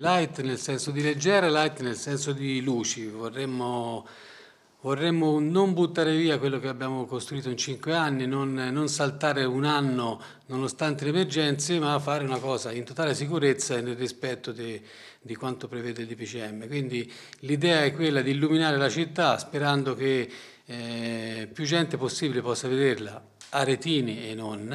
Light nel senso di leggera, light nel senso di luci, vorremmo, vorremmo non buttare via quello che abbiamo costruito in cinque anni, non, non, saltare un anno nonostante le emergenze, ma fare una cosa in totale sicurezza e nel rispetto de, di quanto prevede il DPCM. Quindi l'idea è quella di illuminare la città sperando che eh, più gente possibile possa vederla, a retini e non,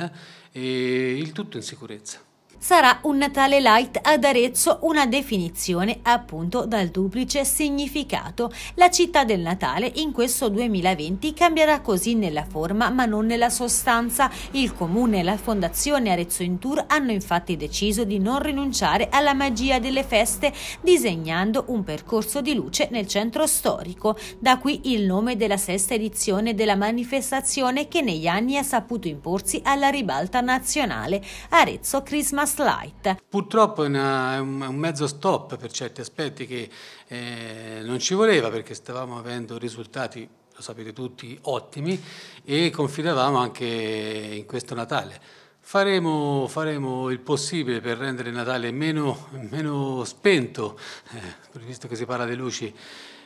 e il tutto in sicurezza sarà un Natale light ad Arezzo, una definizione appunto dal duplice significato. La città del Natale in questo 2020 cambierà così nella forma ma non nella sostanza. Il comune e la fondazione Arezzo in Tour hanno infatti deciso di non rinunciare alla magia delle feste disegnando un percorso di luce nel centro storico. Da qui il nome della sesta edizione della manifestazione che negli anni ha saputo imporsi alla ribalta nazionale. Arezzo Christmas Light. Purtroppo è, una, è un mezzo stop per certi aspetti che eh, non ci voleva perché stavamo avendo risultati lo sapete tutti, ottimi e confidavamo anche in questo Natale. Faremo, faremo il possibile per rendere il Natale meno, meno spento, eh, visto che si parla di luci,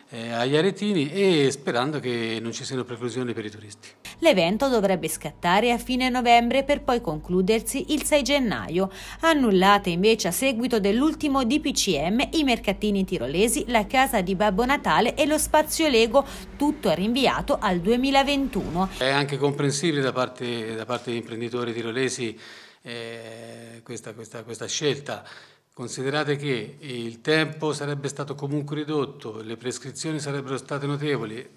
eh, agli aretini e sperando che non ci siano preclusioni per i turisti. L'evento dovrebbe scattare a fine novembre per poi concludersi il 6 gennaio. Annullate invece a seguito dell'ultimo DPCM i mercatini tirolesi, la casa di Babbo Natale e lo spazio Lego, tutto rinviato al 2021. È anche comprensibile da parte, da parte degli imprenditori tirolesi eh, questa, questa, questa scelta. Considerate che il tempo sarebbe stato comunque ridotto, le prescrizioni sarebbero state notevoli,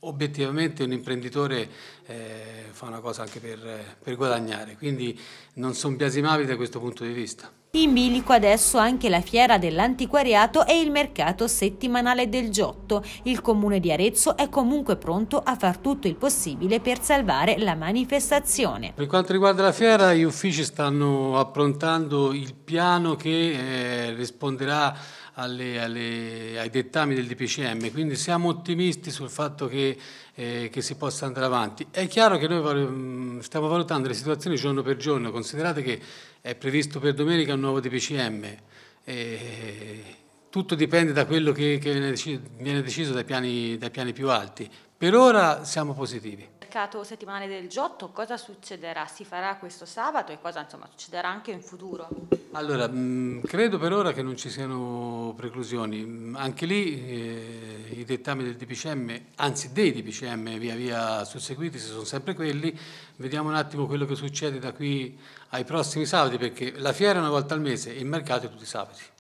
obiettivamente un imprenditore eh, fa una cosa anche per, per guadagnare, quindi non sono biasimabili da questo punto di vista. In bilico adesso anche la fiera dell'antiquariato e il mercato settimanale del Giotto. Il comune di Arezzo è comunque pronto a far tutto il possibile per salvare la manifestazione. Per quanto riguarda la fiera, gli uffici stanno approntando il piano che eh, risponderà alle, alle, ai dettami del DPCM, quindi siamo ottimisti sul fatto che, eh, che, si possa andare avanti. È chiaro che noi mm, stiamo valutando le situazioni giorno per giorno, considerate che è previsto per domenica un nuovo DPCM. Eh, tutto dipende da quello che, che viene, deciso, viene deciso dai, piani, dai piani più alti. Per ora siamo positivi mercato settimanale del Giotto, cosa succederà? Si farà questo sabato e cosa insomma, succederà anche in futuro? Allora, mm, credo per ora che non ci siano preclusioni. Mm, anche lì eh, i dettami del DPCM, anzi dei DPCM via via susseguiti, se sono sempre quelli. Vediamo un attimo quello che succede da qui ai prossimi sabati, perché la fiera è una volta al mese, e il mercato è tutti i sabati.